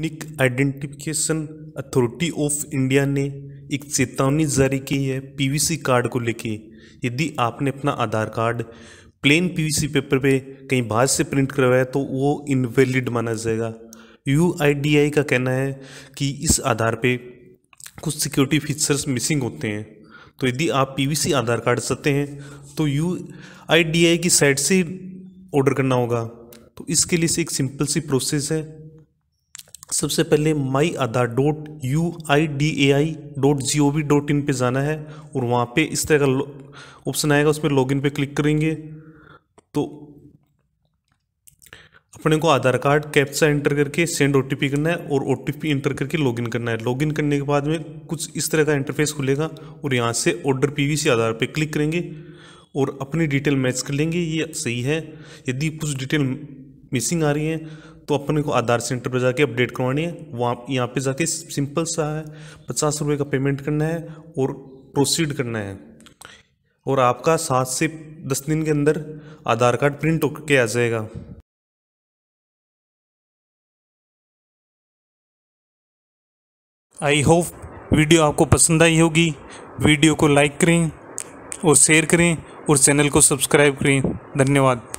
Nick identification authority of India ने एक चेतावनी जारी की है पीवीसी कार्ड को लेके यदि आपने अपना Aadhaar card plain PVC paper पे कहीं बाहर से प्रिंट करवाया तो वो इनवैलिड माना जाएगा यू का कहना है कि इस आधार पे कुछ सिक्योरिटी फीचर्स मिसिंग होते हैं तो यदि आप पीवीसी आधार कार्ड चाहते हैं तो यू आई डी आई की साइट से ऑर्डर करना होगा तो इसके लिए से एक सिंपल सी प्रोसेस है सबसे पहले my Aadhaar dot U I D A I dot G O V dot in पर जाना है और वहाँ पे इस तरह का ऑप्शन आएगा उस पर लॉग इन पर क्लिक करेंगे तो अपने को आधार कार्ड कैप्चा एंटर करके सेंड ओ करना है और ओ एंटर करके लॉगिन करना है लॉगिन करने के बाद में कुछ इस तरह का इंटरफेस खुलेगा और यहाँ से ऑर्डर पीवीसी आधार पर क्लिक करेंगे और अपनी डिटेल मैच कर लेंगे ये सही है यदि कुछ डिटेल मिसिंग आ रही है तो अपने को आधार सेंटर पर जाके अपडेट करवानी है वहाँ यहाँ पे जाके सिंपल सा है पचास रुपये का पेमेंट करना है और प्रोसीड करना है और आपका सात से दस दिन के अंदर आधार कार्ड प्रिंट होके आ जाएगा आई होप वीडियो आपको पसंद आई होगी वीडियो को लाइक करें और शेयर करें और चैनल को सब्सक्राइब करें धन्यवाद